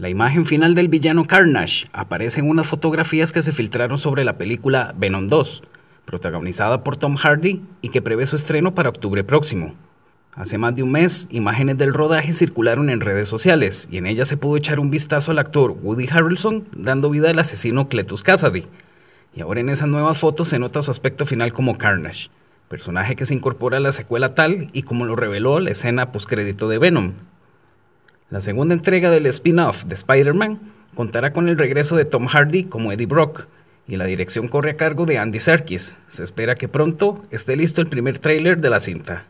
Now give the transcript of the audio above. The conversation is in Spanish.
La imagen final del villano Carnage aparece en unas fotografías que se filtraron sobre la película Venom 2, protagonizada por Tom Hardy y que prevé su estreno para octubre próximo. Hace más de un mes, imágenes del rodaje circularon en redes sociales y en ellas se pudo echar un vistazo al actor Woody Harrelson dando vida al asesino Cletus Cassidy. Y ahora en esas nuevas fotos se nota su aspecto final como Carnage, personaje que se incorpora a la secuela tal y como lo reveló la escena postcrédito de Venom, la segunda entrega del spin-off de Spider-Man contará con el regreso de Tom Hardy como Eddie Brock y la dirección corre a cargo de Andy Serkis. Se espera que pronto esté listo el primer tráiler de la cinta.